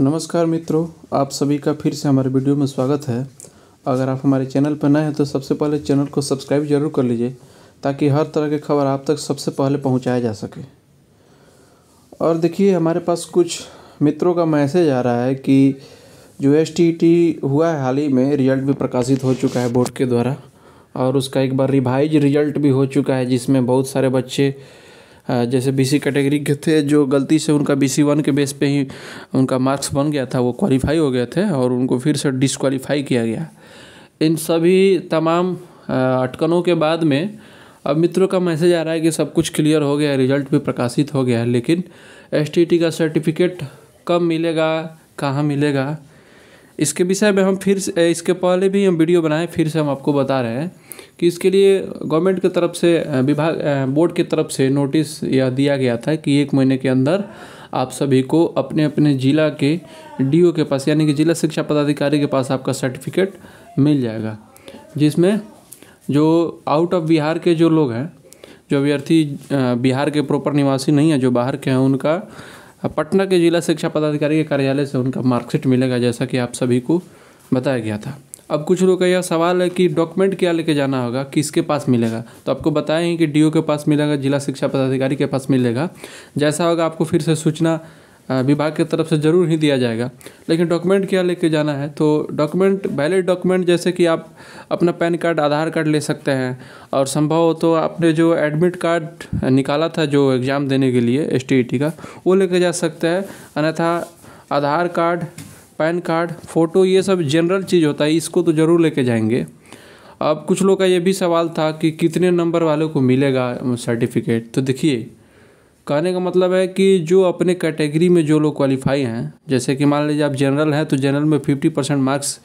नमस्कार मित्रों आप सभी का फिर से हमारे वीडियो में स्वागत है अगर आप हमारे चैनल पर नए हैं तो सबसे पहले चैनल को सब्सक्राइब जरूर कर लीजिए ताकि हर तरह की खबर आप तक सबसे पहले पहुंचाया जा सके और देखिए हमारे पास कुछ मित्रों का मैसेज आ रहा है कि जो एस हुआ है हाल ही में रिजल्ट भी प्रकाशित हो चुका है बोर्ड के द्वारा और उसका एक बार रिभाइज रिजल्ट भी हो चुका है जिसमें बहुत सारे बच्चे जैसे बीसी कैटेगरी के थे जो गलती से उनका बीसी वन के बेस पे ही उनका मार्क्स बन गया था वो क्वालिफाई हो गए थे और उनको फिर से डिसक्वालीफाई किया गया इन सभी तमाम अटकनों के बाद में अब मित्रों का मैसेज आ रहा है कि सब कुछ क्लियर हो गया है रिजल्ट भी प्रकाशित हो गया है लेकिन एस का सर्टिफिकेट कब मिलेगा कहाँ मिलेगा इसके विषय में हम फिर से इसके पहले भी हम वीडियो बनाए फिर से हम आपको बता रहे हैं कि इसके लिए गवर्नमेंट की तरफ से विभाग बोर्ड की तरफ से नोटिस यह दिया गया था कि एक महीने के अंदर आप सभी को अपने अपने ज़िला के डीओ के पास यानी कि जिला शिक्षा पदाधिकारी के पास आपका सर्टिफिकेट मिल जाएगा जिसमें जो आउट ऑफ बिहार के जो लोग हैं जो अभ्यर्थी बिहार के प्रॉपर निवासी नहीं है जो बाहर के हैं उनका पटना के जिला शिक्षा पदाधिकारी के कार्यालय से उनका मार्कशीट मिलेगा जैसा कि आप सभी को बताया गया था अब कुछ लोग का यह सवाल है कि डॉक्यूमेंट क्या लेके जाना होगा किसके पास मिलेगा तो आपको बताएंगे कि डीओ के पास मिलेगा जिला शिक्षा पदाधिकारी के पास मिलेगा जैसा होगा आपको फिर से सूचना विभाग की तरफ से ज़रूर ही दिया जाएगा लेकिन डॉक्यूमेंट क्या लेके जाना है तो डॉक्यूमेंट वैलिड डॉक्यूमेंट जैसे कि आप अपना पैन कार्ड आधार कार्ड ले सकते हैं और संभव हो तो आपने जो एडमिट कार्ड निकाला था जो एग्ज़ाम देने के लिए एस e का वो लेके जा सकते हैं अन्यथा Aadhaar card pan card photo ये सब जनरल चीज़ होता है इसको तो ज़रूर लेके जाएंगे अब कुछ लोग का ये भी सवाल था कि कितने नंबर वालों को मिलेगा सर्टिफिकेट तो देखिए कहने का मतलब है कि जो अपने कैटेगरी में जो लोग क्वालिफाई हैं जैसे कि मान लीजिए आप जनरल हैं तो जनरल में फिफ्टी परसेंट मार्क्स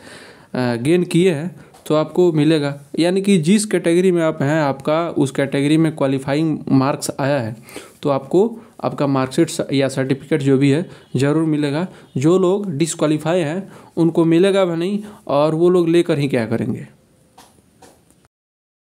गेन किए हैं तो आपको मिलेगा यानी कि जिस कैटेगरी में आप हैं आपका उस कैटेगरी में क्वालिफाइंग मार्क्स आया है तो आपको आपका मार्कशीट या सर्टिफिकेट जो भी है ज़रूर मिलेगा जो लोग डिसक्वालीफाई हैं उनको मिलेगा भी नहीं और वो लोग लेकर ही क्या करेंगे